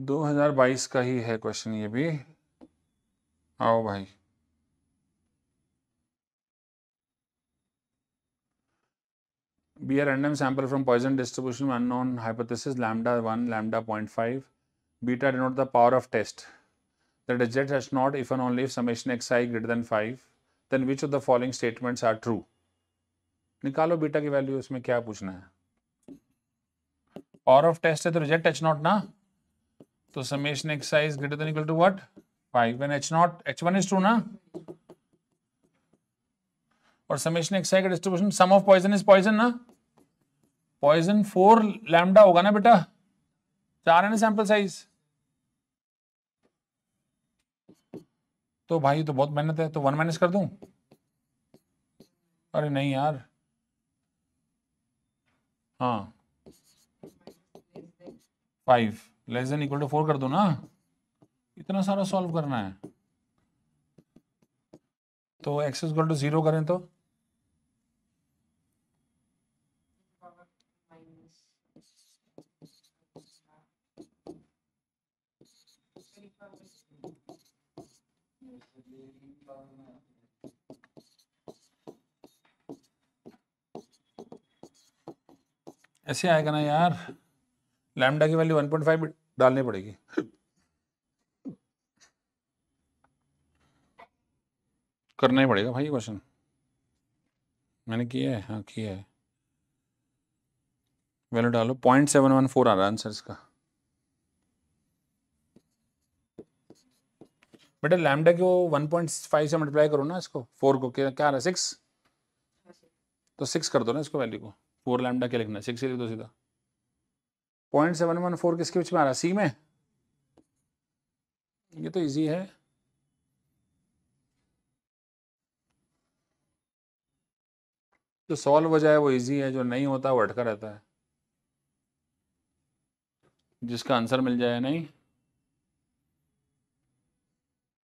2022 का ही है क्वेश्चन ये भी आओ भाई be are random sample from Poisson distribution unknown hypothesis lambda one lambda point five beta denote the power of test the डिजेट H naught if and only if summation X I greater than five then which of the following statements are true निकालो beta की value उसमें क्या पूछना है power of test है तो reject H naught ना तो summation X I is greater equal to what five and H naught H one is to ना और समेशन एक्स आई का distribution sum of Poisson is Poisson ना Poisson four lambda होगा ना बेटा चार है ना सैंपल साइज तो भाई तो बहुत मेहनत है तो वन माइनस कर दूं अरे नहीं यार हाँ five less than equal to four कर दो ना इतना सारा सॉल्व करना है तो एक्स इक्वल टू जीरो करें तो ऐसे आएगा ना यार लैमडा की वैल्यू 1.5 डालनी पड़ेगी करना ही पड़ेगा भाई क्वेश्चन मैंने किया है हाँ किया है वैल्यू डालो पॉइंट सेवन वन फोर आ रहा है आंसर इसका बेटा लैमडा को 1.5 से मल्टीप्लाई करो ना इसको फोर को क्या क्या आ रहा है सिक्स हाँ, तो सिक्स कर दो ना इसको वैल्यू को फोर लैमडा क्या लिखना है सिक्स ही लिख दो तो सीधा पॉइंट सेवन वन फोर किसके बीच में आ रहा है सी में ये तो इजी है जो सॉल्व हो जाए वो इजी है जो नहीं होता वो अटका रहता है जिसका आंसर मिल जाए नहीं